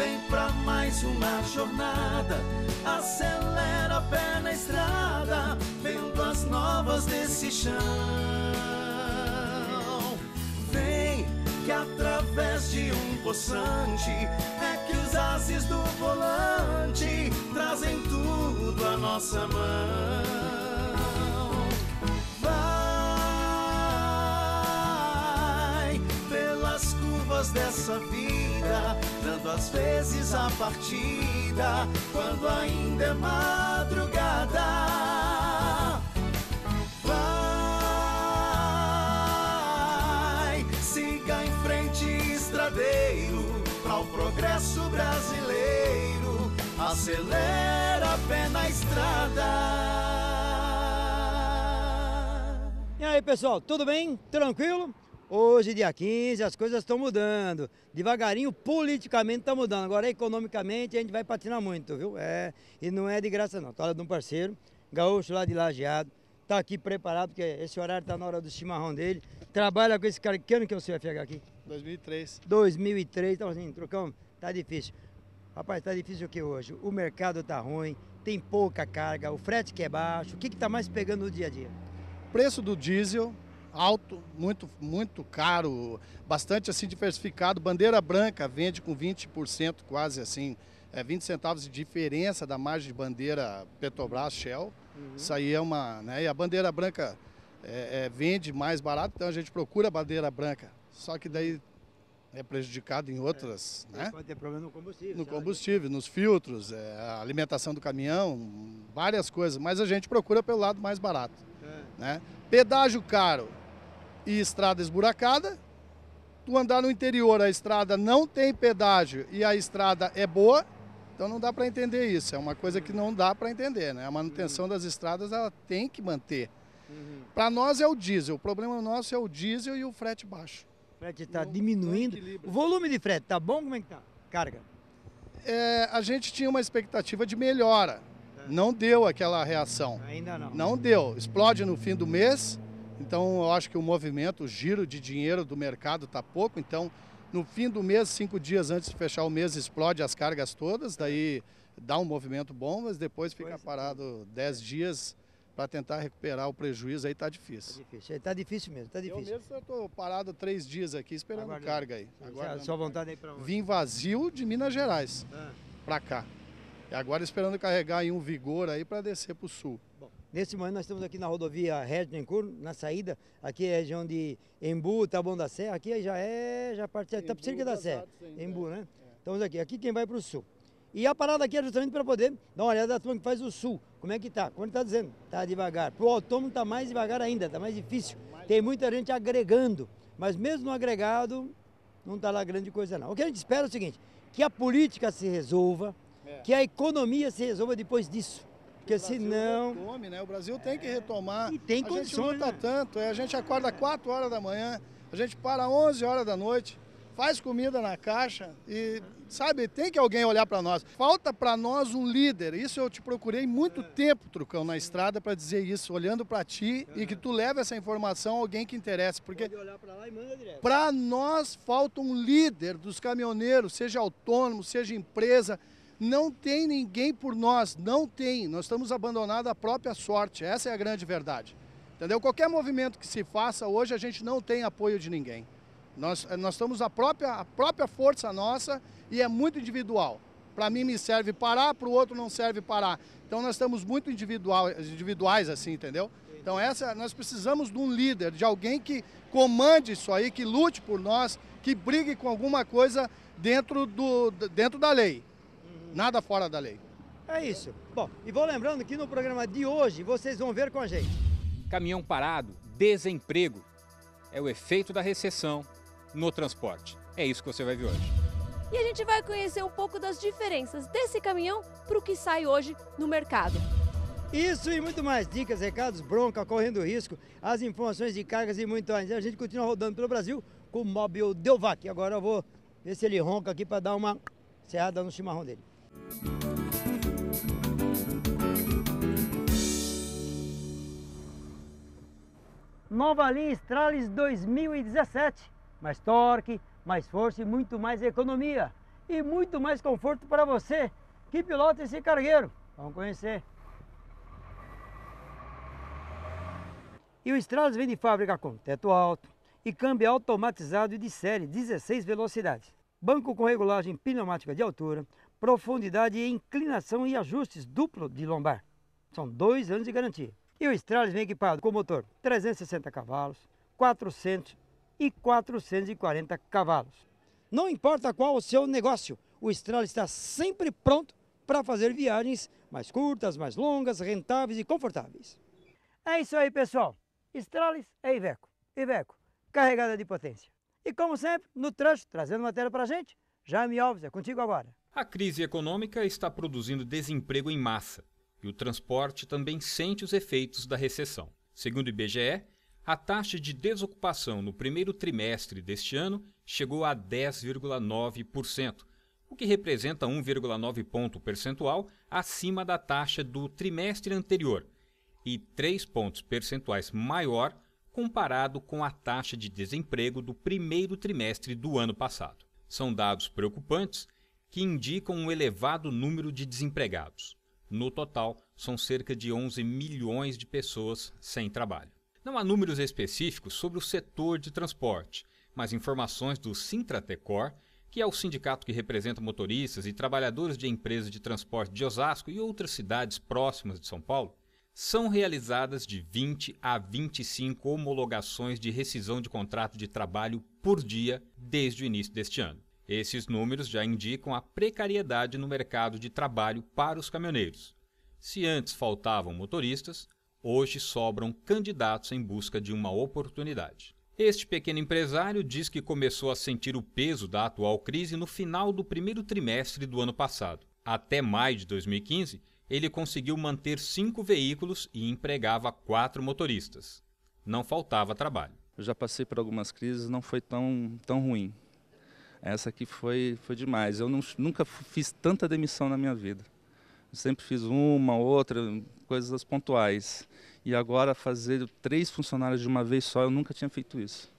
vem pra mais uma jornada. Acelera a pé na estrada, vendo as novas desse chão. Vem, que através de um poçante é que os ases do volante trazem tudo à nossa mão. dessa vida dando às vezes a partida quando ainda é madrugada. Vai, siga em frente, estradeiro, para o progresso brasileiro. Acelera a pé na estrada. E aí, pessoal, tudo bem? Tranquilo? Hoje, dia 15, as coisas estão mudando. Devagarinho, politicamente está mudando. Agora, economicamente, a gente vai patinar muito, viu? É, e não é de graça, não. Estou tá lá de um parceiro, gaúcho lá de Lajeado, está aqui preparado, porque esse horário está na hora do chimarrão dele. Trabalha com esse cara. Que ano que é o seu aqui? 2003. 2003. Então, assim, trocão, tá difícil. Rapaz, tá difícil o que hoje? O mercado tá ruim, tem pouca carga, o frete que é baixo. O que, que tá mais pegando no dia a dia? Preço do diesel, alto, muito, muito caro, bastante assim diversificado. Bandeira branca vende com 20% quase assim, é, 20 centavos de diferença da margem de bandeira Petrobras Shell. Uhum. Isso aí é uma. Né? E a bandeira branca é, é, vende mais barato, então a gente procura a bandeira branca. Só que daí é prejudicado em outras. É, né? Pode ter problema no combustível. No combustível, nos filtros, é, a alimentação do caminhão, várias coisas. Mas a gente procura pelo lado mais barato. É. Né? Pedágio caro e estrada esburacada. Tu andar no interior, a estrada não tem pedágio e a estrada é boa, então não dá para entender isso. É uma coisa que não dá para entender, né? A manutenção das estradas ela tem que manter. Uhum. Para nós é o diesel, o problema nosso é o diesel e o frete baixo. Tá o frete está diminuindo. O volume de frete tá bom? Como é que tá? Carga. É, a gente tinha uma expectativa de melhora. É. Não deu aquela reação. Ainda não. Não deu. Explode no fim do mês então, eu acho que o movimento, o giro de dinheiro do mercado está pouco. Então, no fim do mês, cinco dias antes de fechar o mês, explode as cargas todas, daí dá um movimento bom, mas depois fica é. parado dez dias para tentar recuperar o prejuízo, aí está difícil. Está difícil. Tá difícil tá mesmo, está difícil. Eu mesmo estou parado três dias aqui esperando carga aí. Agora Sua vontade aí para onde? Vim vazio de Minas Gerais ah. para cá. E agora esperando carregar em um vigor aí para descer para o sul. Bom. Nesse momento nós estamos aqui na rodovia Rednencur, na saída, aqui é a região de Embu, Taboão da Serra, aqui já é, já parte da tá cerca da tá Serra, Embu, é. né? É. Estamos então, aqui, aqui quem vai para o sul. E a parada aqui é justamente para poder dar uma olhada da turma que faz o sul, como é que tá? Como ele é está dizendo, tá devagar. Para o autônomo está mais devagar ainda, está mais difícil. Tá Tem muita gente agregando, mas mesmo no agregado não está lá grande coisa não. O que a gente espera é o seguinte, que a política se resolva, é. que a economia se resolva depois disso. Porque senão. né? O Brasil tem que retomar. E tem condições. A gente luta né? tanto, é, a gente acorda 4 horas da manhã, a gente para 11 horas da noite, faz comida na caixa e, sabe, tem que alguém olhar para nós. Falta para nós um líder. Isso eu te procurei muito é. tempo, Trucão, na estrada para dizer isso, olhando para ti é. e que tu leve essa informação a alguém que interessa. Porque para nós falta um líder dos caminhoneiros, seja autônomo, seja empresa não tem ninguém por nós, não tem. Nós estamos abandonados à própria sorte, essa é a grande verdade. Entendeu? Qualquer movimento que se faça hoje, a gente não tem apoio de ninguém. Nós, eh, nós estamos a própria, própria força nossa e é muito individual. Para mim me serve parar, para o outro não serve parar. Então nós estamos muito individual, individuais assim, entendeu? Então essa, nós precisamos de um líder, de alguém que comande isso aí, que lute por nós, que brigue com alguma coisa dentro, do, dentro da lei. Nada fora da lei. É isso. Bom, e vou lembrando que no programa de hoje vocês vão ver com a gente. Caminhão parado, desemprego. É o efeito da recessão no transporte. É isso que você vai ver hoje. E a gente vai conhecer um pouco das diferenças desse caminhão para o que sai hoje no mercado. Isso e muito mais dicas, recados, bronca, correndo risco, as informações de cargas e muito mais. A gente continua rodando pelo Brasil com o móvel Delvac. Agora eu vou ver se ele ronca aqui para dar uma cerrada no chimarrão dele. Nova linha Stralis 2017. Mais torque, mais força e muito mais economia. E muito mais conforto para você que pilota esse cargueiro. Vamos conhecer. E o Stralis vem de fábrica com teto alto e câmbio automatizado de série 16 velocidades. Banco com regulagem pneumática de altura, profundidade e inclinação e ajustes duplo de lombar. São dois anos de garantia. E o Stralis vem equipado com motor 360 cavalos, 400 e 440 cavalos. Não importa qual o seu negócio, o Stralis está sempre pronto para fazer viagens mais curtas, mais longas, rentáveis e confortáveis. É isso aí, pessoal. Stralis é Iveco. Iveco, carregada de potência. E como sempre, no trânsito trazendo matéria para a gente, Jaime Alves, é contigo agora. A crise econômica está produzindo desemprego em massa e o transporte também sente os efeitos da recessão. Segundo o IBGE, a taxa de desocupação no primeiro trimestre deste ano chegou a 10,9%, o que representa 1,9 ponto percentual acima da taxa do trimestre anterior e 3 pontos percentuais maior comparado com a taxa de desemprego do primeiro trimestre do ano passado. São dados preocupantes que indicam um elevado número de desempregados. No total, são cerca de 11 milhões de pessoas sem trabalho. Não há números específicos sobre o setor de transporte, mas informações do Sintratecor, que é o sindicato que representa motoristas e trabalhadores de empresas de transporte de Osasco e outras cidades próximas de São Paulo, são realizadas de 20 a 25 homologações de rescisão de contrato de trabalho por dia desde o início deste ano. Esses números já indicam a precariedade no mercado de trabalho para os caminhoneiros. Se antes faltavam motoristas, hoje sobram candidatos em busca de uma oportunidade. Este pequeno empresário diz que começou a sentir o peso da atual crise no final do primeiro trimestre do ano passado. Até maio de 2015, ele conseguiu manter cinco veículos e empregava quatro motoristas. Não faltava trabalho. Eu já passei por algumas crises, não foi tão, tão ruim essa aqui foi, foi demais. Eu não, nunca fiz tanta demissão na minha vida. Eu sempre fiz uma, outra, coisas pontuais. E agora fazer três funcionários de uma vez só, eu nunca tinha feito isso.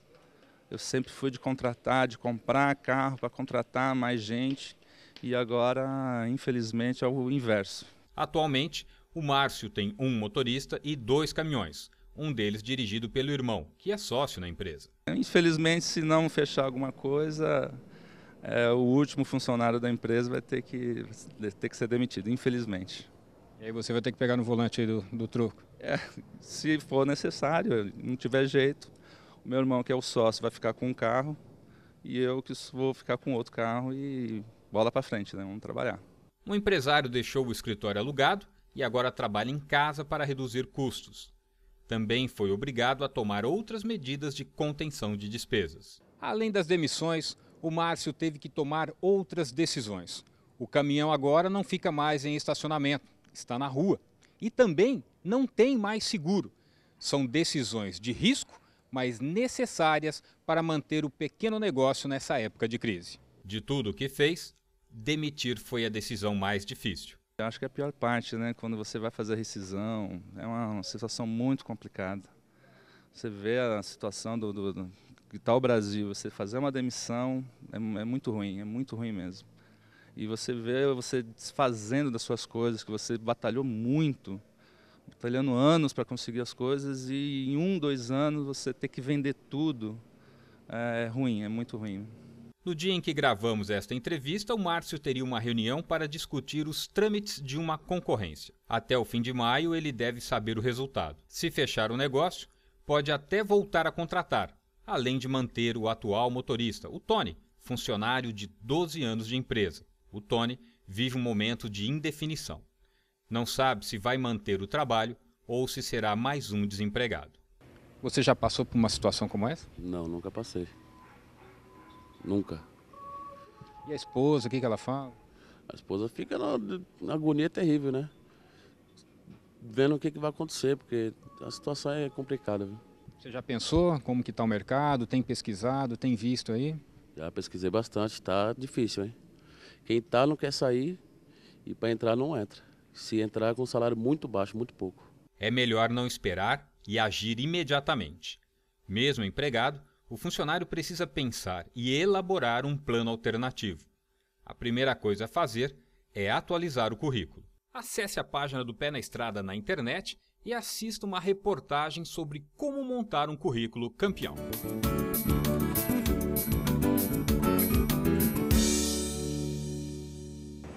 Eu sempre fui de contratar, de comprar carro para contratar mais gente. E agora, infelizmente, é o inverso. Atualmente, o Márcio tem um motorista e dois caminhões um deles dirigido pelo irmão, que é sócio na empresa. Infelizmente, se não fechar alguma coisa, é, o último funcionário da empresa vai ter que, ter que ser demitido, infelizmente. E aí você vai ter que pegar no volante do, do troco? É, se for necessário, não tiver jeito, o meu irmão que é o sócio vai ficar com um carro e eu que vou ficar com outro carro e bola para frente, né? Vamos trabalhar. Um empresário deixou o escritório alugado e agora trabalha em casa para reduzir custos. Também foi obrigado a tomar outras medidas de contenção de despesas. Além das demissões, o Márcio teve que tomar outras decisões. O caminhão agora não fica mais em estacionamento, está na rua. E também não tem mais seguro. São decisões de risco, mas necessárias para manter o pequeno negócio nessa época de crise. De tudo o que fez, demitir foi a decisão mais difícil. Eu acho que é a pior parte, né? Quando você vai fazer a rescisão, é uma, uma situação muito complicada. Você vê a situação do, do, que está o Brasil, você fazer uma demissão é, é, muito ruim, é muito ruim mesmo. E você vê você desfazendo das suas coisas, que você batalhou muito, batalhando anos para conseguir as coisas, e em um, dois anos você ter que vender tudo é, é ruim, é muito ruim. No dia em que gravamos esta entrevista, o Márcio teria uma reunião para discutir os trâmites de uma concorrência. Até o fim de maio, ele deve saber o resultado. Se fechar o negócio, pode até voltar a contratar, além de manter o atual motorista, o Tony, funcionário de 12 anos de empresa. O Tony vive um momento de indefinição. Não sabe se vai manter o trabalho ou se será mais um desempregado. Você já passou por uma situação como essa? Não, nunca passei. Nunca. E a esposa, o que, ela fala? A esposa fica na, na agonia terrível, né? Vendo o que, que vai acontecer, porque a situação é complicada. Viu? Você já pensou como que está o mercado? Tem pesquisado? Tem visto aí? Já pesquisei bastante. Está difícil, hein? Quem está não quer sair e para entrar não entra. Se entrar com um salário muito baixo, muito pouco. É melhor não esperar e agir imediatamente. Mesmo empregado, o funcionário precisa pensar e elaborar um plano alternativo. A primeira coisa a fazer é atualizar o currículo. Acesse a página do Pé na Estrada na internet e assista uma reportagem sobre como montar um currículo campeão.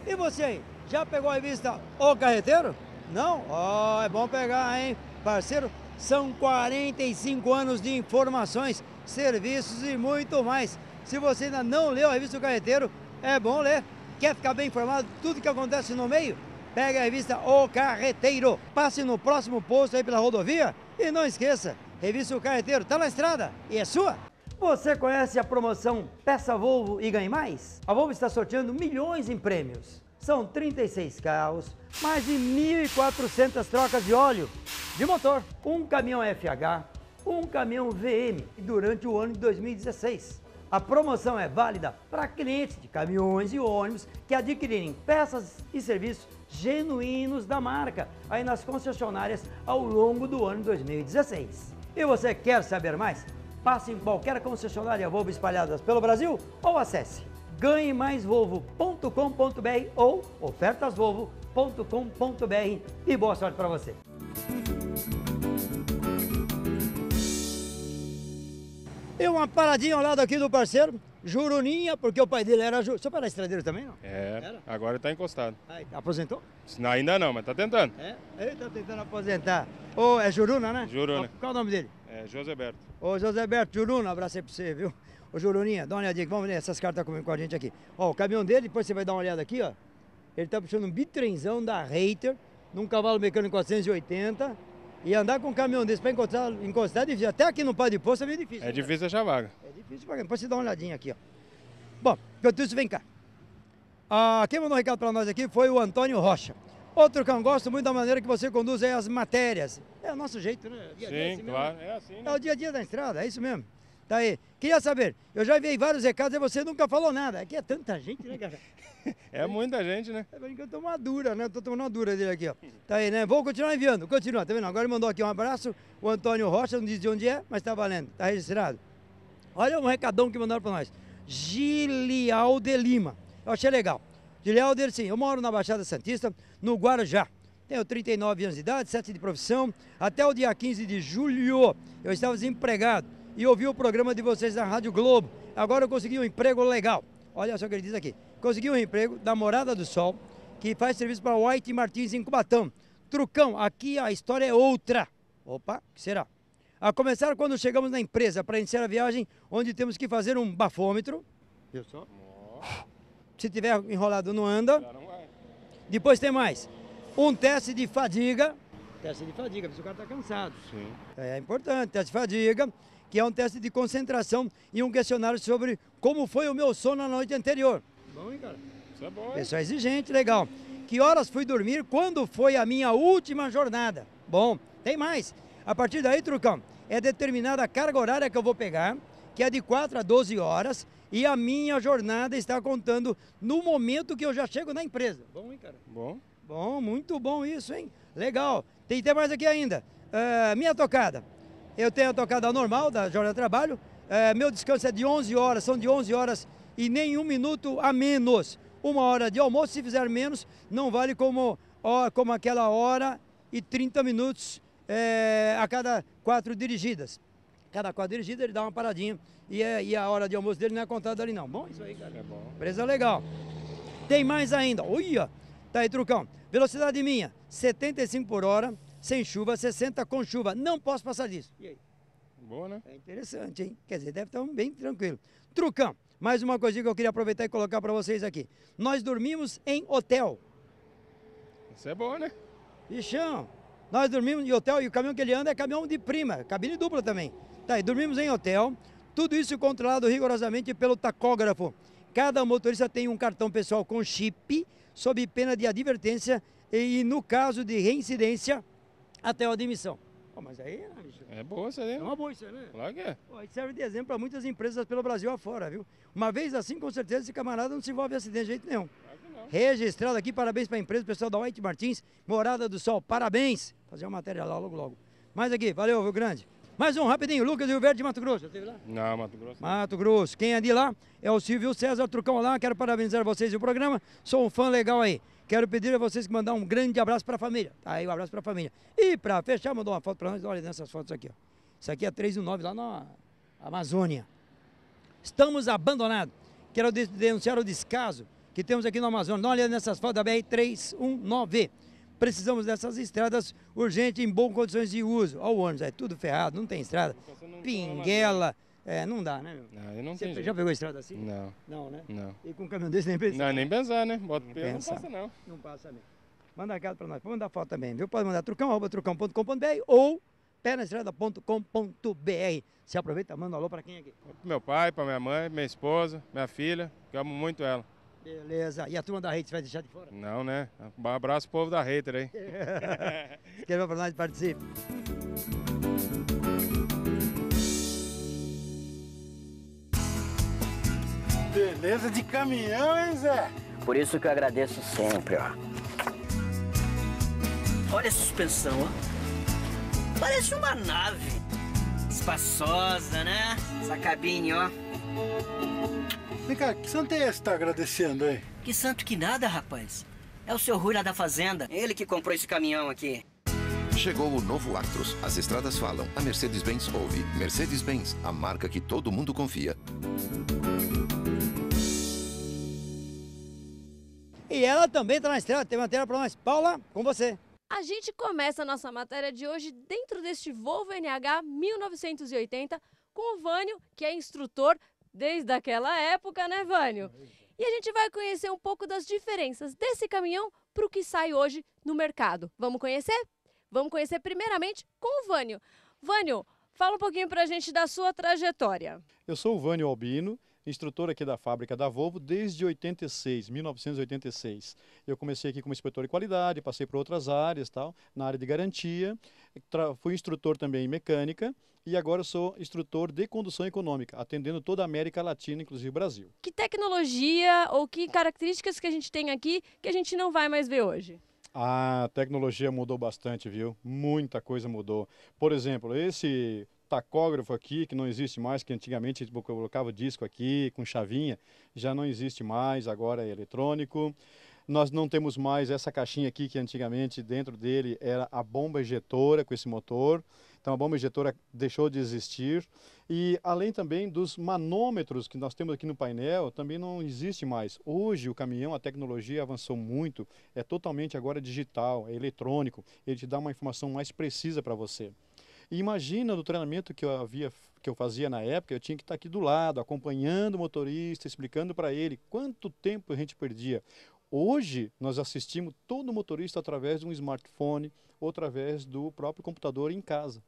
E você aí, já pegou a revista O Carreteiro? Não? Ó, oh, é bom pegar, hein, parceiro? São 45 anos de informações, serviços e muito mais. Se você ainda não leu a revista O Carreteiro, é bom ler. Quer ficar bem informado de tudo que acontece no meio? Pega a revista O Carreteiro. Passe no próximo posto aí pela rodovia e não esqueça, revista O Carreteiro Está na estrada e é sua. Você conhece a promoção Peça Volvo e Ganhe Mais? A Volvo está sorteando milhões em prêmios. São 36 carros, mais de 1.400 trocas de óleo, de motor, um caminhão FH, um caminhão VM durante o ano de 2016. A promoção é válida para clientes de caminhões e ônibus que adquirirem peças e serviços genuínos da marca aí nas concessionárias ao longo do ano 2016. E você quer saber mais? Passe em qualquer concessionária Volvo espalhadas pelo Brasil ou acesse ganhemaisvolvo.com.br ou ofertasvolvo.com.br e boa sorte para você. E uma paradinha ao lado aqui do parceiro, Juruninha, porque o pai dele era. Ju... Seu pai era estradeiro também, não? É. Era? Agora está encostado. Aí, ah, aposentou? Não, ainda não, mas está tentando. É? Ele está tentando aposentar. Ô, oh, é Juruna, né? Juruna. Qual o nome dele? É Joséberto. Ô, Joséberto, Juruna, abraço aí para você, viu? Ô, Juruninha, dá uma olhadinha aqui, vamos ler essas cartas tá comigo, com a gente aqui. Ó, o caminhão dele, depois você vai dar uma olhada aqui, ó. Ele está puxando um bitrenzão da Reiter, num cavalo mecânico 480. 180 e andar com um caminhão desse para encontrar, encostar é difícil. Até aqui no de Poço é meio difícil. É né? difícil achar vaga. É difícil pra Depois você dá uma olhadinha aqui, ó. Bom, Cantúcio, vem cá. Ah, quem mandou um recado para nós aqui foi o Antônio Rocha. Outro cão, gosto muito da maneira que você conduz aí as matérias. É o nosso jeito, né? Dia é Sim, dia, assim claro. Mesmo. É assim, né? É o dia a dia da estrada, é isso mesmo. Tá aí. Queria saber, eu já enviei vários recados e você nunca falou nada. Aqui é tanta gente, né, cara? é muita gente, né? É que eu tomo uma dura, né? Eu tô tomando uma dura dele aqui, ó. Tá aí, né? Vou continuar enviando, continua, tá vendo? Agora ele mandou aqui um abraço, o Antônio Rocha, não diz de onde é, mas tá valendo, tá registrado. Olha um recadão que mandaram pra nós. Gilial de Lima. Eu achei legal. Gilial dele, sim, eu moro na Baixada Santista, no Guarujá. Tenho 39 anos de idade, 7 de profissão. Até o dia 15 de julho eu estava desempregado e ouvi o programa de vocês na Rádio Globo. Agora eu consegui um emprego legal. Olha só o que ele diz aqui. Consegui um emprego da Morada do Sol, que faz serviço para White Martins em Cubatão. Trucão, aqui a história é outra. Opa, que será? A começar quando chegamos na empresa para iniciar a viagem, onde temos que fazer um bafômetro. só? Se tiver enrolado, não anda. Depois tem mais. Um teste de fadiga. Teste de fadiga, porque o cara está cansado. Sim. É, é importante, teste de fadiga, que é um teste de concentração e um questionário sobre como foi o meu sono na noite anterior. Bom, hein, cara? Isso é bom. Pessoal exigente, legal. Que horas fui dormir? Quando foi a minha última jornada? Bom, tem mais. A partir daí, Trucão, é determinada a carga horária que eu vou pegar, que é de 4 a 12 horas, e a minha jornada está contando no momento que eu já chego na empresa. Bom, hein, cara? Bom. Bom, muito bom isso, hein? Legal. Tem, ter mais aqui ainda. Ah, minha tocada. Eu tenho a tocada normal da jornada de trabalho. Ah, meu descanso é de 11 horas, são de 11 horas e nem um minuto a menos. Uma hora de almoço, se fizer menos, não vale como, como aquela hora e 30 minutos é, a cada quatro dirigidas. Cada quatro dirigidas ele dá uma paradinha e, é, e, a hora de almoço dele não é contada ali não. Bom isso aí, cara. É bom. Presa legal. Tem mais ainda. Olha, Tá aí, Trucão. Velocidade minha, 75 por hora, sem chuva, 60 com chuva. Não posso passar disso. E aí? Boa, né? É interessante, hein? Quer dizer, deve estar bem tranquilo. Trucão, mais uma coisinha que eu queria aproveitar e colocar para vocês aqui. Nós dormimos em hotel. Isso é bom, né? Bichão, nós dormimos em hotel e o caminhão que ele anda é caminhão de prima, cabine dupla também. Tá, e dormimos em hotel, tudo isso controlado rigorosamente pelo tacógrafo. Cada motorista tem um cartão pessoal com chip sob pena de advertência e, no caso de reincidência, até a admissão. Pô, mas aí, né, É boa isso aí. Né? É uma boa isso aí, né? Claro que é. Pô, serve de exemplo para muitas empresas pelo Brasil afora, viu? Uma vez assim, com certeza, esse camarada não se envolve acidente de jeito nenhum. Claro que não. Registrado aqui, parabéns para a empresa, pessoal da White Martins, Morada do Sol, parabéns. Fazer uma matéria lá logo, logo. Mais aqui, valeu, viu, grande. Mais um, rapidinho. Lucas Rio Verde de Mato Grosso. já Esteve lá? Não, Mato Grosso. Mato Grosso. Quem é de lá é o Silvio César Trucão lá. Quero parabenizar vocês e o programa. Sou um fã legal aí. Quero pedir a vocês que mandar um grande abraço para a família. Tá aí, um abraço para a família. E para fechar, mandou uma foto para nós. Olha nessas fotos aqui, ó. Isso aqui é 319 lá na Amazônia. Estamos abandonados. Quero denunciar o descaso que temos aqui na Amazônia. Dá uma olhada nessas fotos da BR 319. Precisamos dessas estradas urgente em boas condições de uso. Olha o ônibus, é tudo ferrado, não tem estrada. Pinguela. É, não dá, né, meu? Não, eu não Você já jeito. pegou estrada assim? Não. Não, né? Não. E com um caminhão desse nem pensar? Não, nem pensar, né? Bota nem não passa, não. Não passa mesmo. Manda a casa para nós. Pode mandar foto também, viu? Pode mandar trucão, arroba trucão.com.br ou pernaestrada.com.br. Se aproveita, manda um alô para quem aqui? Pro meu pai, para minha mãe, minha esposa, minha filha, que amo muito ela. Beleza. E a turma da Reiter vai deixar de fora? Não, né? Um abraço povo da Reiter aí. Escreva pra nós e participe. Beleza de caminhão, hein, Zé? Por isso que eu agradeço sempre, ó. Olha a suspensão, ó. Parece uma nave. Espaçosa, né? Essa cabine, ó. Vem cá, que santo é esse que tá agradecendo aí? Que santo que nada, rapaz. É o seu Rui lá da fazenda. Ele que comprou esse caminhão aqui. Chegou o novo Actros. As estradas falam, a Mercedes-Benz ouve. Mercedes-Benz, a marca que todo mundo confia. E ela também está na estrada, tem matéria para nós. Paula, com você. A gente começa a nossa matéria de hoje dentro deste Volvo NH 1980 com o Vânio, que é instrutor desde aquela época, né, Vânio? E a gente vai conhecer um pouco das diferenças desse caminhão para o que sai hoje no mercado. Vamos conhecer? Vamos conhecer primeiramente com o Vânio. Vânio, fala um pouquinho para a gente da sua trajetória. Eu sou o Vânio Albino, instrutor aqui da fábrica da Volvo desde 86, 1986. Eu comecei aqui como inspetor de qualidade, passei por outras áreas, tal, na área de garantia, fui instrutor também em mecânica e agora sou instrutor de condução econômica, atendendo toda a América Latina, inclusive o Brasil. Que tecnologia ou que características que a gente tem aqui que a gente não vai mais ver hoje? A ah, tecnologia mudou bastante, viu? Muita coisa mudou. Por exemplo, esse tacógrafo aqui, que não existe mais, que antigamente a gente colocava disco aqui com chavinha, já não existe mais, agora é eletrônico. Nós não temos mais essa caixinha aqui que antigamente dentro dele era a bomba injetora com esse motor. Então a bomba injetora deixou de existir. E além também dos manômetros que nós temos aqui no painel, também não existe mais. Hoje o caminhão, a tecnologia avançou muito, é totalmente agora digital, é eletrônico, ele te dá uma informação mais precisa para você. E imagina no treinamento que eu havia que eu fazia na época, eu tinha que estar aqui do lado, acompanhando o motorista, explicando para ele quanto tempo a gente perdia. Hoje, nós assistimos todo motorista através de um smartphone ou através do próprio computador em casa.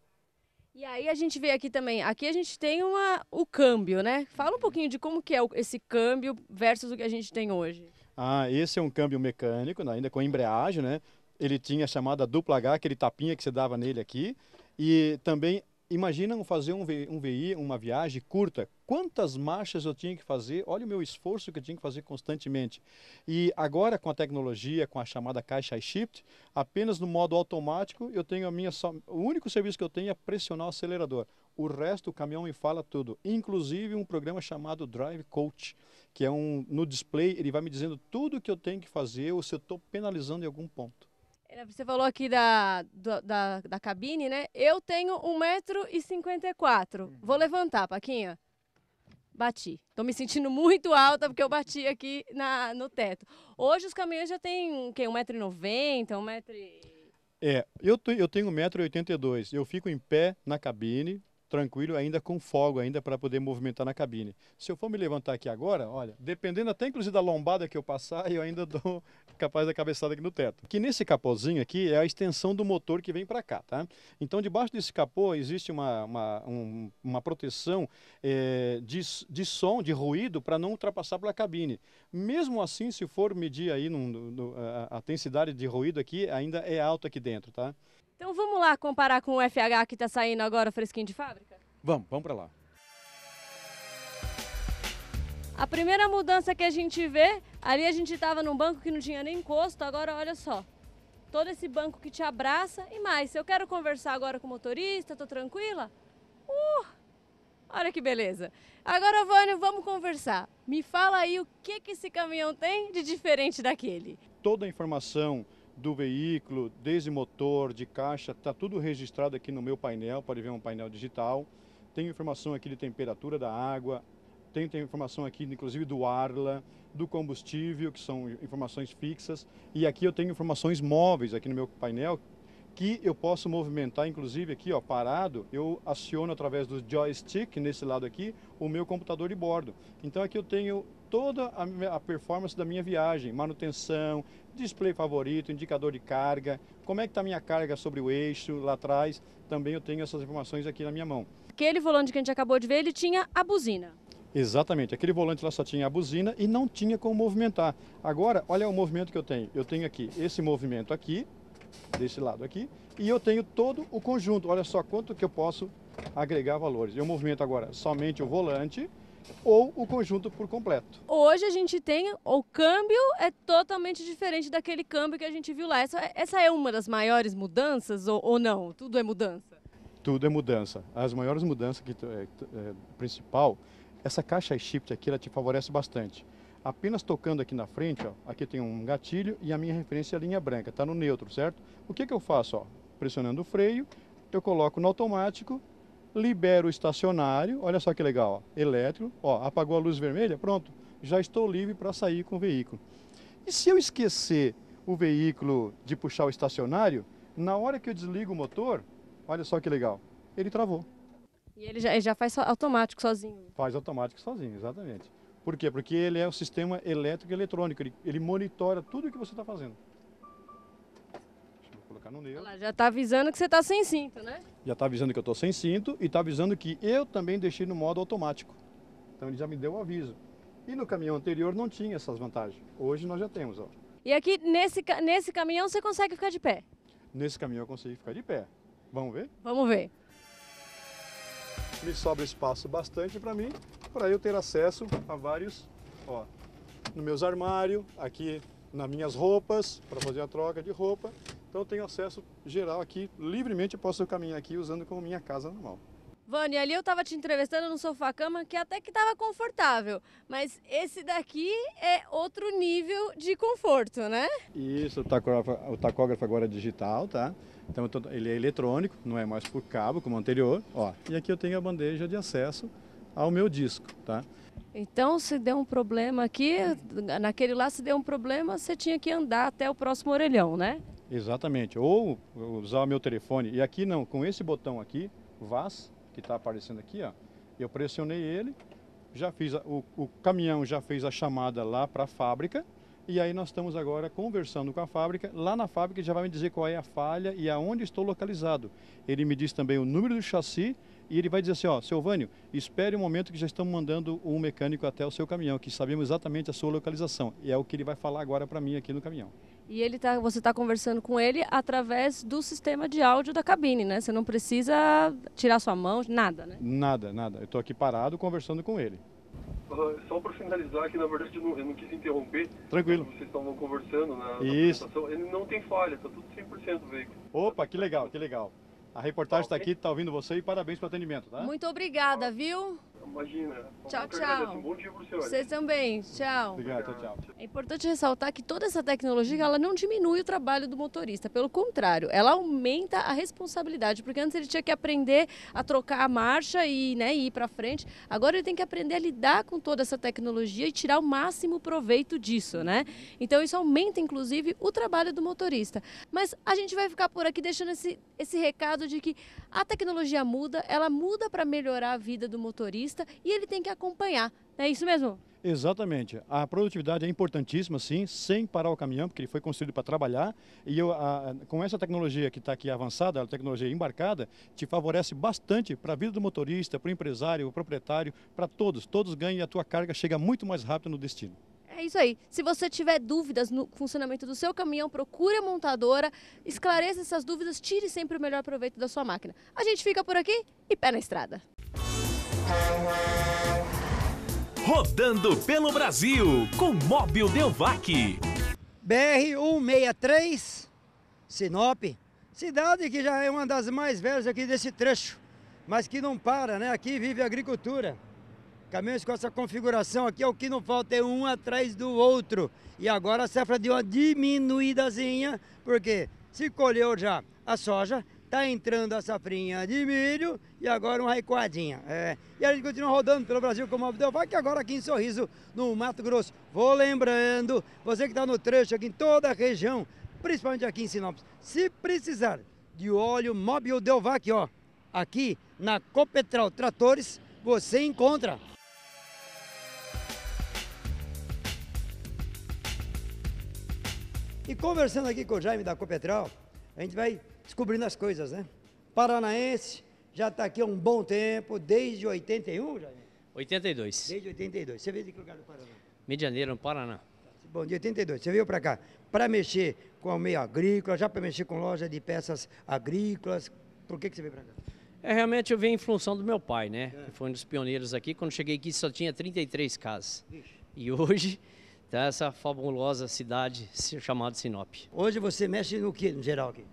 E aí a gente vê aqui também, aqui a gente tem uma, o câmbio, né? Fala um uhum. pouquinho de como que é esse câmbio versus o que a gente tem hoje. Ah, esse é um câmbio mecânico, né? ainda com embreagem, né? Ele tinha a chamada dupla H, aquele tapinha que você dava nele aqui. E também, imaginam fazer um, um VI, uma viagem curta. Quantas marchas eu tinha que fazer? Olha o meu esforço que eu tinha que fazer constantemente. E agora, com a tecnologia, com a chamada caixa shift, apenas no modo automático, eu tenho a minha só... o único serviço que eu tenho é pressionar o acelerador. O resto, o caminhão me fala tudo. Inclusive, um programa chamado Drive Coach, que é um... No display, ele vai me dizendo tudo que eu tenho que fazer ou se eu estou penalizando em algum ponto. É, você falou aqui da, da, da, cabine, né? Eu tenho 1,54m. Uhum. Vou levantar, Paquinha. Bati. Tô me sentindo muito alta porque eu bati aqui na, no teto. Hoje os caminhões já têm o quê? 1,90m, 1,90m? É, eu, eu tenho 1,82m. Eu fico em pé na cabine, tranquilo, ainda com fogo, ainda para poder movimentar na cabine. Se eu for me levantar aqui agora, olha, dependendo até inclusive da lombada que eu passar, eu ainda dou capaz da cabeçada aqui no teto. Que nesse capozinho aqui é a extensão do motor que vem para cá, tá? Então debaixo desse capô existe uma, uma, um, uma proteção é, de, de som, de ruído, para não ultrapassar pela cabine. Mesmo assim, se for medir aí num, no, a, a intensidade de ruído aqui, ainda é alta aqui dentro, tá? Então vamos lá comparar com o FH que está saindo agora fresquinho de fábrica? Vamos, vamos para lá. A primeira mudança que a gente vê, ali a gente estava num banco que não tinha nem encosto, agora olha só. Todo esse banco que te abraça e mais, se eu quero conversar agora com o motorista, tô tranquila? Uh! Olha que beleza. Agora, Vânia, vamos conversar. Me fala aí o que, que esse caminhão tem de diferente daquele. Toda a informação do veículo, desde motor, de caixa, está tudo registrado aqui no meu painel, pode ver é um painel digital. Tem informação aqui de temperatura da água, tem, tem informação aqui inclusive do Arla, do combustível, que são informações fixas. E aqui eu tenho informações móveis aqui no meu painel, que eu posso movimentar, inclusive aqui, ó, parado, eu aciono através do joystick, nesse lado aqui, o meu computador de bordo. Então aqui eu tenho toda a performance da minha viagem, manutenção, display favorito, indicador de carga, como é que está a minha carga sobre o eixo lá atrás, também eu tenho essas informações aqui na minha mão. Aquele volante que a gente acabou de ver, ele tinha a buzina. Exatamente, aquele volante lá só tinha a buzina e não tinha como movimentar. Agora, olha o movimento que eu tenho. Eu tenho aqui esse movimento aqui, desse lado aqui, e eu tenho todo o conjunto. Olha só quanto que eu posso agregar valores. Eu movimento agora somente o volante, ou o conjunto por completo. Hoje a gente tem o câmbio é totalmente diferente daquele câmbio que a gente viu lá. Essa, essa é uma das maiores mudanças ou, ou não? Tudo é mudança? Tudo é mudança. As maiores mudanças que é, é, principal, essa caixa shift aqui ela te favorece bastante. Apenas tocando aqui na frente, ó, aqui tem um gatilho e a minha referência é a linha branca, está no neutro, certo? O que, que eu faço? Ó? Pressionando o freio, eu coloco no automático libero o estacionário, olha só que legal, ó, elétrico, ó, apagou a luz vermelha, pronto, já estou livre para sair com o veículo. E se eu esquecer o veículo de puxar o estacionário, na hora que eu desligo o motor, olha só que legal, ele travou. E ele já, ele já faz automático sozinho? Faz automático sozinho, exatamente. Por quê? Porque ele é um sistema elétrico e eletrônico, ele, ele monitora tudo o que você está fazendo canuneiro. Olha lá, já está avisando que você está sem cinto, né? Já está avisando que eu estou sem cinto e está avisando que eu também deixei no modo automático. Então ele já me deu o aviso. E no caminhão anterior não tinha essas vantagens. Hoje nós já temos, ó. E aqui nesse, nesse caminhão você consegue ficar de pé? Nesse caminhão eu consegui ficar de pé. Vamos ver? Vamos ver. Me sobra espaço bastante para mim, para eu ter acesso a vários, ó, no meus armários, aqui nas minhas roupas, para fazer a troca de roupa. Então eu tenho acesso geral aqui, livremente eu posso caminhar aqui usando como minha casa normal. Vânia, ali eu estava te entrevistando no sofá-cama que até que estava confortável, mas esse daqui é outro nível de conforto, né? Isso, o tacógrafo, o tacógrafo agora é digital, tá? Então ele é eletrônico, não é mais por cabo como o anterior, ó. E aqui eu tenho a bandeja de acesso ao meu disco, tá? Então, se deu um problema aqui, naquele lá se deu um problema, você tinha que andar até o próximo orelhão, né? Exatamente. Ou usar o meu telefone. E aqui não, com esse botão aqui, VAS, que está aparecendo aqui, ó, eu pressionei ele, já fiz a, o, o caminhão já fez a chamada lá para a fábrica. E aí nós estamos agora conversando com a fábrica. Lá na fábrica já vai me dizer qual é a falha e aonde estou localizado. Ele me diz também o número do chassi e ele vai dizer assim, ó, seu Vânio, espere um momento que já estamos mandando um mecânico até o seu caminhão, que sabemos exatamente a sua localização. E é o que ele vai falar agora para mim aqui no caminhão. E ele tá, você está conversando com ele através do sistema de áudio da cabine, né? Você não precisa tirar sua mão, nada, né? Nada, nada. Eu estou aqui parado conversando com ele. Uh, só para finalizar, que na verdade eu não, eu não quis interromper. Tranquilo. Vocês estavam conversando na, Isso. ele não tem falha, está tudo 100% o veículo. Opa, que legal, que legal. A reportagem está okay. aqui, está ouvindo você e parabéns pelo atendimento, tá? Muito obrigada, viu? Imagina. É tchau, tchau. Um bom dia senhor. Vocês também. Tchau. Obrigado, tchau, tchau. É importante ressaltar que toda essa tecnologia ela não diminui o trabalho do motorista. Pelo contrário, ela aumenta a responsabilidade. Porque antes ele tinha que aprender a trocar a marcha e, né, e ir para frente. Agora ele tem que aprender a lidar com toda essa tecnologia e tirar o máximo proveito disso, né? Então isso aumenta, inclusive, o trabalho do motorista. Mas a gente vai ficar por aqui deixando esse, esse recado de que a tecnologia muda, ela muda para melhorar a vida do motorista e ele tem que acompanhar. É isso mesmo? Exatamente. A produtividade é importantíssima, sim, sem parar o caminhão, porque ele foi construído para trabalhar. E eu, a, com essa tecnologia que está aqui avançada, a tecnologia embarcada, te favorece bastante para a vida do motorista, para o empresário, o proprietário, para todos. Todos ganham e a tua carga chega muito mais rápido no destino. É isso aí. Se você tiver dúvidas no funcionamento do seu caminhão, procure a montadora, esclareça essas dúvidas, tire sempre o melhor proveito da sua máquina. A gente fica por aqui e pé na estrada. Rodando pelo Brasil com Móvel Delvac. BR-163, Sinop, cidade que já é uma das mais velhas aqui desse trecho, mas que não para, né? Aqui vive a agricultura. Caminhões com essa configuração aqui é o que não falta, é um atrás do outro. E agora a safra deu uma diminuidazinha, porque se colheu já a soja, Tá entrando a safrinha de milho e agora uma recuadinha. É. E a gente continua rodando pelo Brasil o Abdel Vai, que agora aqui em Sorriso, no Mato Grosso. Vou lembrando, você que está no trecho aqui em toda a região, principalmente aqui em Sinop, se precisar de óleo Mobil Delvac, ó, aqui na Copetral Tratores, você encontra. E conversando aqui com o Jaime da Copetral, a gente vai descobrindo as coisas, né? Paranaense, já está aqui há um bom tempo, desde 81, Jair? 82. Desde 82. Você veio de que lugar do Paraná? Medianeira, no Paraná. Bom, de 82. Você veio para cá para mexer com o meio agrícola, já para mexer com loja de peças agrícolas. Por que, que você veio para cá? É, realmente eu vim em função do meu pai, né? É. Foi um dos pioneiros aqui. Quando cheguei aqui só tinha 33 casas. Vixe. E hoje está essa fabulosa cidade chamada Sinop. Hoje você mexe no que, no geral, aqui?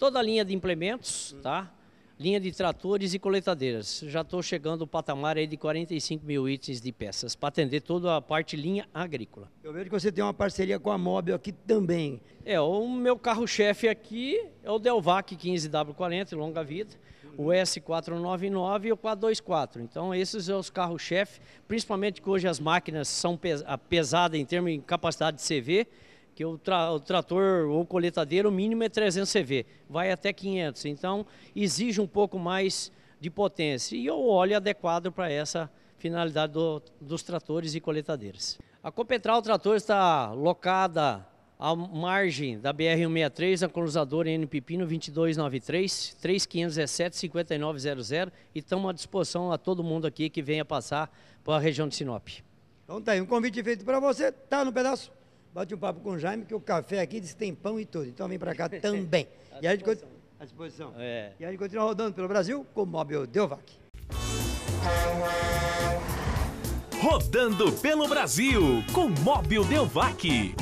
toda a linha de implementos, tá? linha de tratores e coletadeiras. Já estou chegando ao patamar aí de 45 mil itens de peças para atender toda a parte linha agrícola. Eu vejo que você tem uma parceria com a Mobil aqui também. É, o meu carro-chefe aqui é o Delvac 15W40, longa vida, o S499 e o 424. Então esses são os carros-chefe, principalmente que hoje as máquinas são ah, pesadas em termos de capacidade de CV, porque o, tra o trator ou coletadeira, o mínimo é 300 CV, vai até 500. Então, exige um pouco mais de potência. E o óleo adequado para essa finalidade do, dos tratores e coletadeiras. A Copetral Trator está locada à margem da BR-163, na cruzadora N Pepino 2293, 3517-5900 e estamos à disposição a todo mundo aqui que venha passar para a região de Sinop. Então tá aí, um convite feito para você, tá no pedaço? Bate um papo com o Jaime, que o café aqui diz que tem pão e tudo. Então vem para cá também. e a gente À disposição. É. E a gente continua rodando pelo Brasil com o Móvel Delvac. Rodando pelo Brasil com o Móbil Delvac.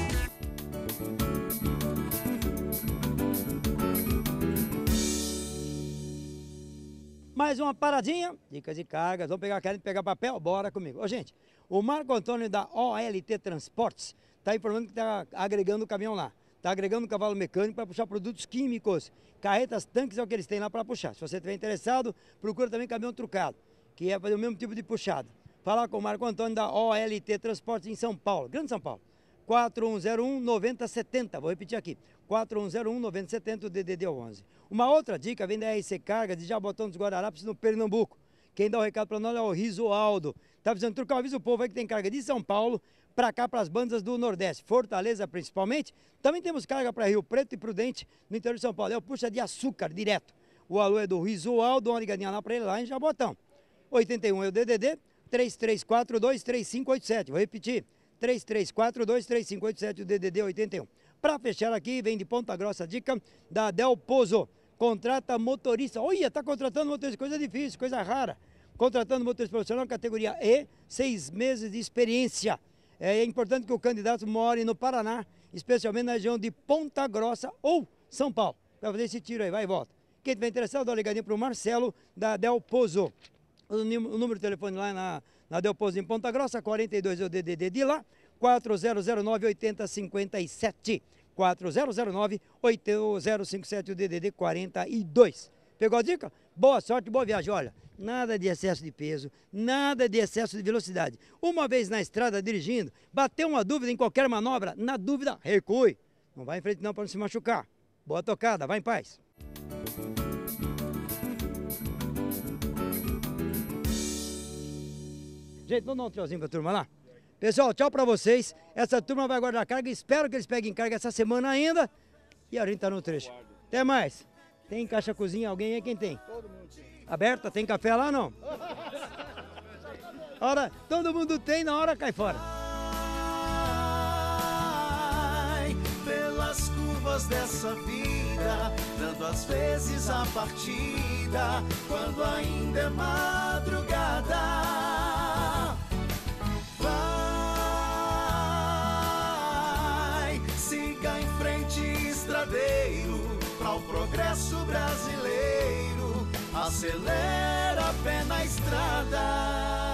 Mais uma paradinha, dicas de cargas, vamos pegar, querem pegar papel? Bora comigo. Ô gente, o Marco Antônio da OLT Transportes está informando que está agregando o caminhão lá. Está agregando o cavalo mecânico para puxar produtos químicos. Carretas, tanques é o que eles têm lá para puxar. Se você estiver interessado, procura também caminhão trucado, que é fazer o mesmo tipo de puxada. Falar com o Marco Antônio da OLT Transportes em São Paulo, Grande São Paulo. 4101 9070, vou repetir aqui, 4101 9070, DDD 11. Uma outra dica vem da RC Carga de Jabotão dos Guararapes, no Pernambuco. Quem dá o recado para nós é o Risualdo. Tá precisando trocar, avisa o povo aí que tem carga de São Paulo para cá, para as bandas do Nordeste, Fortaleza principalmente. Também temos carga para Rio Preto e Prudente, no interior de São Paulo. É o puxa de açúcar direto. O alô é do dá uma ligadinha lá para ele, lá em Jabotão. 81 é o DDD, 33423587. Vou repetir, 33423587, o DDD 81. Para fechar aqui, vem de Ponta Grossa a dica da Del Pozo. Contrata motorista. Olha, está contratando motorista, coisa difícil, coisa rara. Contratando motorista profissional, categoria E, seis meses de experiência. É, é importante que o candidato more no Paraná, especialmente na região de Ponta Grossa ou São Paulo. Vai fazer esse tiro aí, vai e volta. Quem tiver interessado, dá uma ligadinha para o Marcelo, da Pozo. O número de telefone lá na, na Pozo em Ponta Grossa, 42 é o DDD de lá, 4009 8057. 4009 8057, o DDD 42. Pegou a dica? Boa sorte, boa viagem. Olha, nada de excesso de peso, nada de excesso de velocidade. Uma vez na estrada dirigindo, bateu uma dúvida em qualquer manobra, na dúvida, recue. Não vai em frente não para não se machucar. Boa tocada, vai em paz. Gente, vamos dar um tchauzinho a turma lá? Pessoal, tchau para vocês. Essa turma vai guardar carga. Espero que eles peguem carga essa semana ainda. E a gente está no trecho. Até mais. Tem caixa cozinha? Alguém aí? Quem tem? Todo mundo tem. Aberta? Tem café lá não? Ora, todo mundo tem, na hora cai fora. Ai, pelas curvas dessa vida, dando às vezes a partida, quando ainda é madrugada. acelera pé na estrada.